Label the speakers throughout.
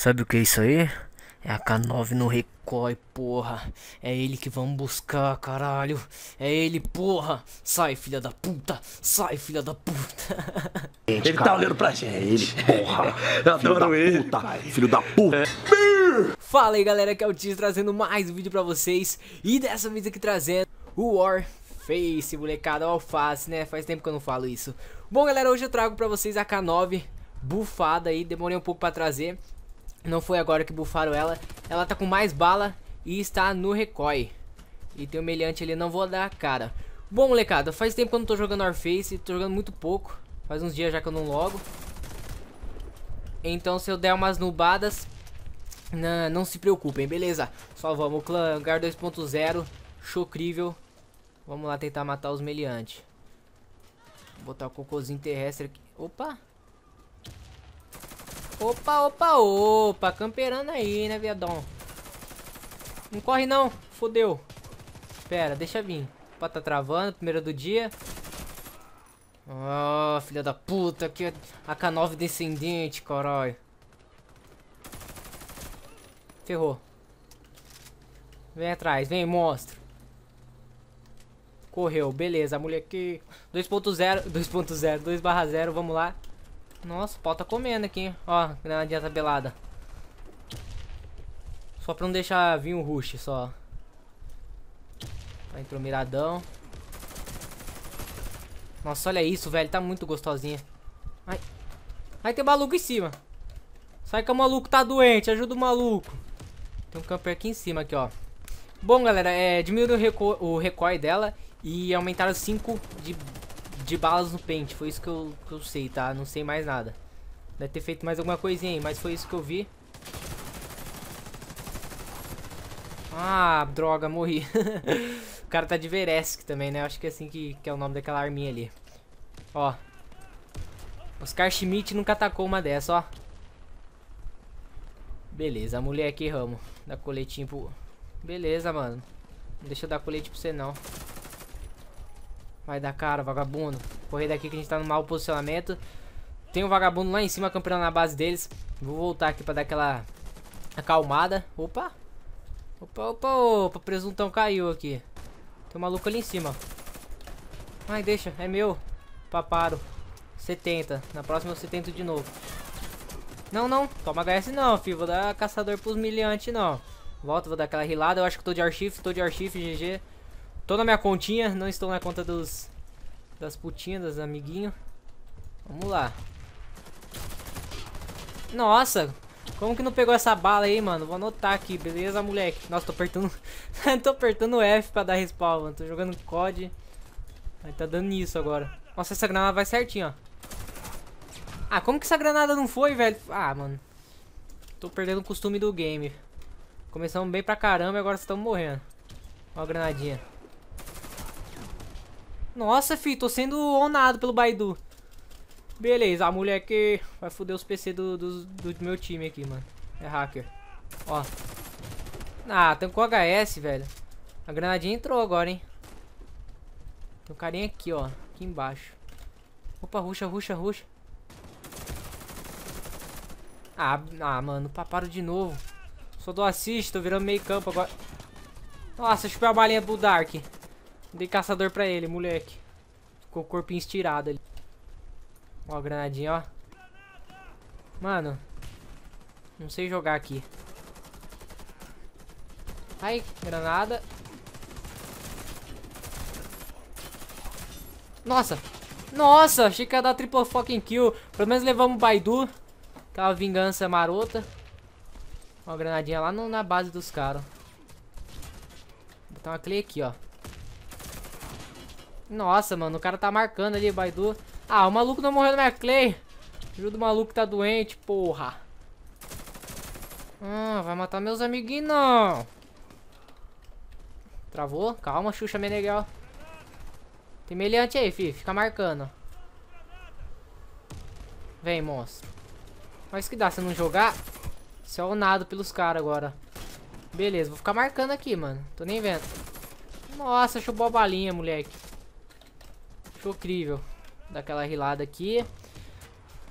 Speaker 1: Sabe o que é isso aí? É a K9 no recoil, porra. É ele que vamos buscar, caralho. É ele, porra. Sai, filha da puta. Sai, filha da puta. ele tá olhando pra gente. É ele, porra. Eu adoro ele. Puta, filho da puta. É. Fala aí, galera. Aqui é o Tiz trazendo mais um vídeo pra vocês. E dessa vez aqui trazendo o War Face, molecada. Alface, né? Faz tempo que eu não falo isso. Bom, galera, hoje eu trago pra vocês a K9 bufada aí. Demorei um pouco pra trazer. Não foi agora que bufaram ela. Ela tá com mais bala e está no recoil. E tem o um meliante ali, não vou dar a cara. Bom, molecada, faz tempo que eu não tô jogando Warface, tô jogando muito pouco. Faz uns dias já que eu não logo. Então se eu der umas nubadas, não, não se preocupem, beleza? Só vamos, clã, Gar 2.0, chocrível. Vamos lá tentar matar os meliantes. Vou botar o cocôzinho terrestre aqui. Opa! Opa, opa, opa. Camperando aí, né, viadão? Não corre, não. Fodeu. Pera, deixa vir. Opa, tá travando. Primeira do dia. Ah, filha da puta. Que a AK-9 descendente, caralho. Ferrou. Vem atrás, vem, monstro. Correu, beleza, a mulher aqui. 2.0, 2.0, 2 barra 0, vamos lá. Nossa, o pau tá comendo aqui, Ó, granadinha tabelada. Só pra não deixar vir o rush, só. Entrou miradão. Nossa, olha isso, velho. Tá muito gostosinha. Ai. Ai, tem maluco em cima. Sai que o maluco tá doente. Ajuda o maluco. Tem um camper aqui em cima, aqui, ó. Bom, galera, é, diminuiu o, o recoil dela e aumentaram 5 de de balas no pente. Foi isso que eu, que eu sei, tá? Não sei mais nada. Deve ter feito mais alguma coisinha aí, mas foi isso que eu vi. Ah, droga, morri. o cara tá de Veresk também, né? Acho que é assim que, que é o nome daquela arminha ali. Ó. Oscar Schmidt nunca atacou uma dessa, ó. Beleza, a mulher aqui, Ramo. Dá coletinho pro... Beleza, mano. Não deixa eu dar colete pra você, não. Vai dar cara, vagabundo. Correr daqui que a gente tá no mau posicionamento. Tem um vagabundo lá em cima campeando na base deles. Vou voltar aqui pra dar aquela acalmada. Opa. Opa, opa, opa. Presuntão caiu aqui. Tem um maluco ali em cima. Ai, deixa. É meu. Paparo. 70. Na próxima eu 70 de novo. Não, não. Toma HS não, filho. Vou dar caçador pros miliantes, não. Volta, vou dar aquela rilada. Eu acho que tô de archif, Tô de archif, GG. Tô na minha continha, não estou na conta dos das putinhas, das amiguinhos. Vamos lá. Nossa, como que não pegou essa bala aí, mano? Vou anotar aqui, beleza, moleque? Nossa, tô apertando... tô apertando F pra dar respawn, mano. Tô jogando COD. Mas tá dando nisso agora. Nossa, essa granada vai certinho, ó. Ah, como que essa granada não foi, velho? Ah, mano. Tô perdendo o costume do game. Começamos bem pra caramba e agora estamos morrendo. Ó a granadinha. Nossa, filho, tô sendo onado pelo Baidu. Beleza, a mulher que vai foder os PC do, do, do meu time aqui, mano. É hacker. Ó. Ah, tancou HS, velho. A granadinha entrou agora, hein. Tem um carinha aqui, ó. Aqui embaixo. Opa, ruxa, ruxa, ruxa. Ah, ah, mano, paparam de novo. Só do assist, tô virando meio campo agora. Nossa, chupei a balinha pro Dark. Dei caçador pra ele, moleque. Ficou o corpinho estirado ali. Ó, a granadinha, ó. Mano. Não sei jogar aqui. Ai, granada. Nossa. Nossa, achei que ia dar triple fucking kill. Pelo menos levamos o Baidu. Aquela tá vingança marota. Ó, a granadinha lá no, na base dos caras. Vou botar uma clay aqui, ó. Nossa, mano, o cara tá marcando ali, Baidu. Ah, o maluco não morreu na minha clay. Ajuda o maluco que tá doente, porra. Ah, vai matar meus amiguinhos, não. Travou? Calma, Xuxa Meneghel. Tem aí, fi. Fica marcando. Vem, monstro. Mas que dá se não jogar? Você é o nado pelos caras agora. Beleza, vou ficar marcando aqui, mano. Tô nem vendo. Nossa, chupou a balinha, moleque. Ficou incrível. Dá aquela rilada aqui.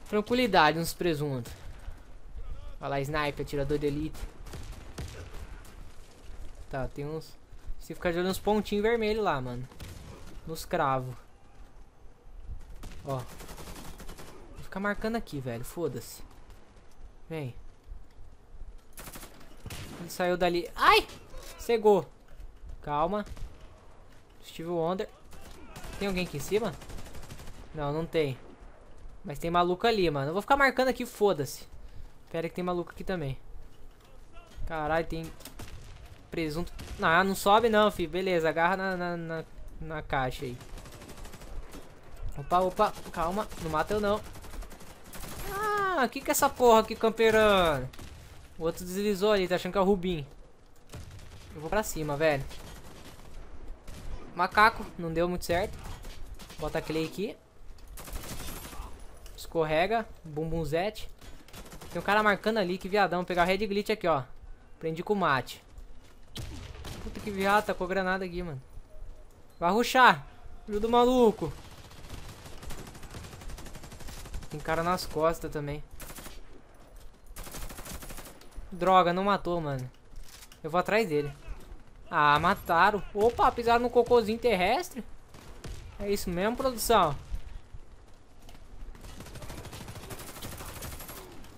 Speaker 1: Tranquilidade nos presuntos. Olha lá, sniper, atirador de elite. Tá, tem uns... Se ficar de olho uns pontinhos vermelhos lá, mano. Nos cravos. Ó. Vou ficar marcando aqui, velho. Foda-se. Vem. Ele saiu dali. Ai! Cegou. Calma. Steve Wonder. Tem alguém aqui em cima? Não, não tem. Mas tem maluco ali, mano. Eu vou ficar marcando aqui, foda-se. Pera que tem maluco aqui também. Caralho, tem presunto. Não, não sobe não, filho. Beleza, agarra na, na, na, na caixa aí. Opa, opa. Calma, não mata eu não. Ah, que que é essa porra aqui camperando? O outro deslizou ali, tá achando que é o Rubim. Eu vou pra cima, velho. Macaco, não deu muito certo. Bota clay aqui. Escorrega. Bumbumzete. Tem um cara marcando ali, que viadão. Vou pegar o red glitch aqui, ó. Prendi com o mate. Puta que viado, tacou tá granada aqui, mano. Vai ruxar. Ajuda o maluco. Tem cara nas costas também. Droga, não matou, mano. Eu vou atrás dele. Ah, mataram. Opa, pisaram no cocôzinho terrestre. É isso mesmo, produção.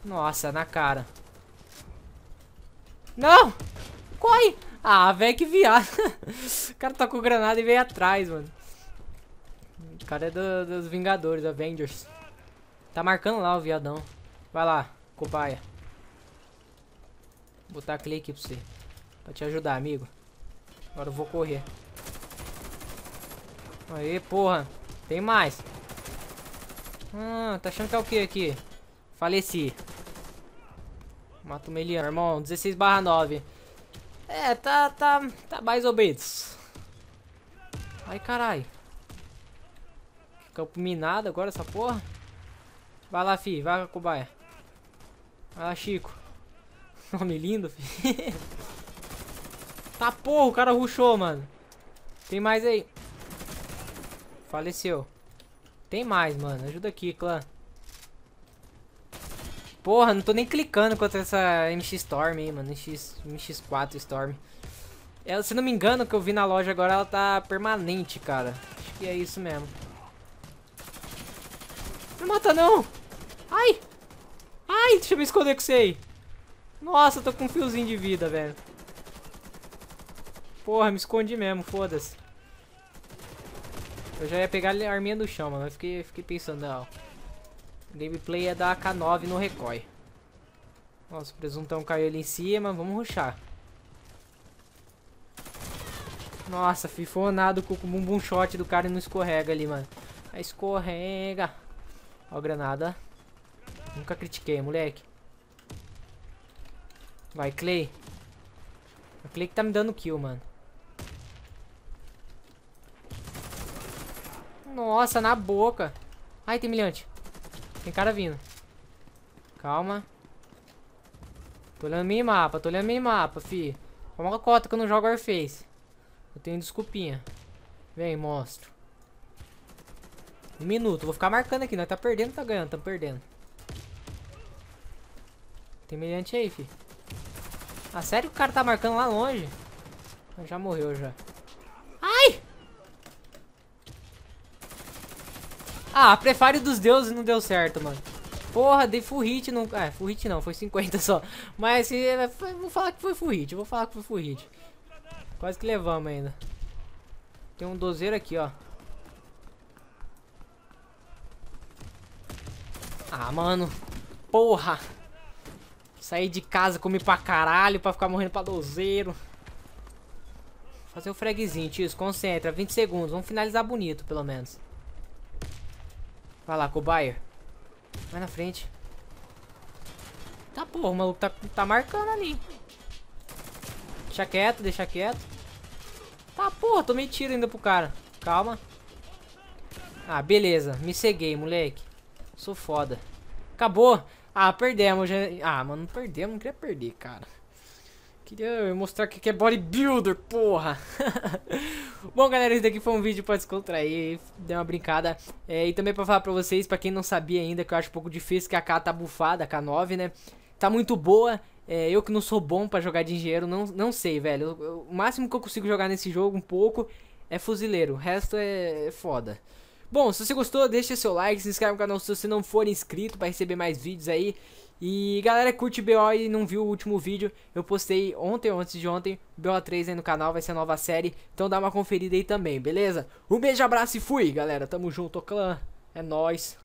Speaker 1: Nossa, na cara. Não! Corre! Ah, velho, que viado. o cara tá com granada e veio atrás, mano. O cara é do, dos Vingadores, Avengers. Tá marcando lá o viadão. Vai lá, cobaia. Vou botar clique pra você. Pra te ajudar, amigo. Agora eu vou correr. Aí, porra. Tem mais. Hum, tá achando que é o que aqui? Faleci. Mato Meliano, irmão. 16 barra 9. É, tá, tá, tá mais obedos. Ai, carai. Campo minado agora, essa porra. Vai lá, fi. Vai, cobaia. Vai lá, Chico. Nome lindo, fi. Tá porra, o cara ruxou, mano. Tem mais aí. Faleceu. Tem mais, mano. Ajuda aqui, clã. Porra, não tô nem clicando contra essa MX Storm aí, mano. MX, MX4 Storm. Ela, se não me engano, que eu vi na loja agora, ela tá permanente, cara. Acho que é isso mesmo. Não mata, não! Ai! Ai, deixa eu me esconder com você aí. Nossa, tô com um fiozinho de vida, velho. Porra, me escondi mesmo, foda-se. Eu já ia pegar a arminha do chão, mano. Eu fiquei, fiquei pensando, não. Gameplay é da AK9 no recoil. Nossa, o presuntão caiu ali em cima. Vamos ruxar. Nossa, fifonado com o bumbum shot do cara e não escorrega ali, mano. Escorrega. Ó, granada. Nunca critiquei, moleque. Vai, Clay. O Clay que tá me dando kill, mano. Nossa, na boca. Ai, tem milhante. Tem cara vindo. Calma. Tô olhando mapa. tô olhando mapa, fi. Toma a cota que eu não jogo Warface. Eu tenho desculpinha. Vem, monstro. Um minuto, vou ficar marcando aqui. Nós tá perdendo, tá ganhando, tamo perdendo. Tem milhante aí, fi. Ah, sério que o cara tá marcando lá longe? Já morreu, já. Ah, prefário dos deuses não deu certo, mano. Porra, dei full hit, não... é full hit não, foi 50 só. Mas é, foi... vou falar que foi full hit, vou falar que foi full hit. Quase que levamos ainda. Tem um dozeiro aqui, ó. Ah, mano. Porra. Saí de casa, comi pra caralho pra ficar morrendo pra dozeiro. Fazer um fragzinho, tio. Concentra. 20 segundos. Vamos finalizar bonito, pelo menos. Vai lá, cobaia. Vai na frente. Tá porra, o maluco tá, tá marcando ali. Deixa quieto, deixa quieto. Tá porra, tomei tiro ainda pro cara. Calma. Ah, beleza. Me ceguei, moleque. Sou foda. Acabou. Ah, perdemos. Já... Ah, mano, perdemos. Não queria perder, cara. Queria mostrar o que é bodybuilder, porra. Bom, galera, esse daqui foi um vídeo pra descontrair, dar uma brincada. É, e também pra falar pra vocês, pra quem não sabia ainda, que eu acho um pouco difícil, que a K tá bufada, a K9, né? Tá muito boa. É, eu que não sou bom pra jogar de engenheiro, não, não sei, velho. o máximo que eu consigo jogar nesse jogo, um pouco, é fuzileiro. O resto é, é foda. Bom, se você gostou, deixa seu like, se inscreve no canal se você não for inscrito para receber mais vídeos aí. E galera, curte BO e não viu o último vídeo, eu postei ontem, ou antes de ontem, BO3 aí no canal, vai ser a nova série, então dá uma conferida aí também, beleza? Um beijo, abraço e fui, galera, tamo junto, clã, é nóis.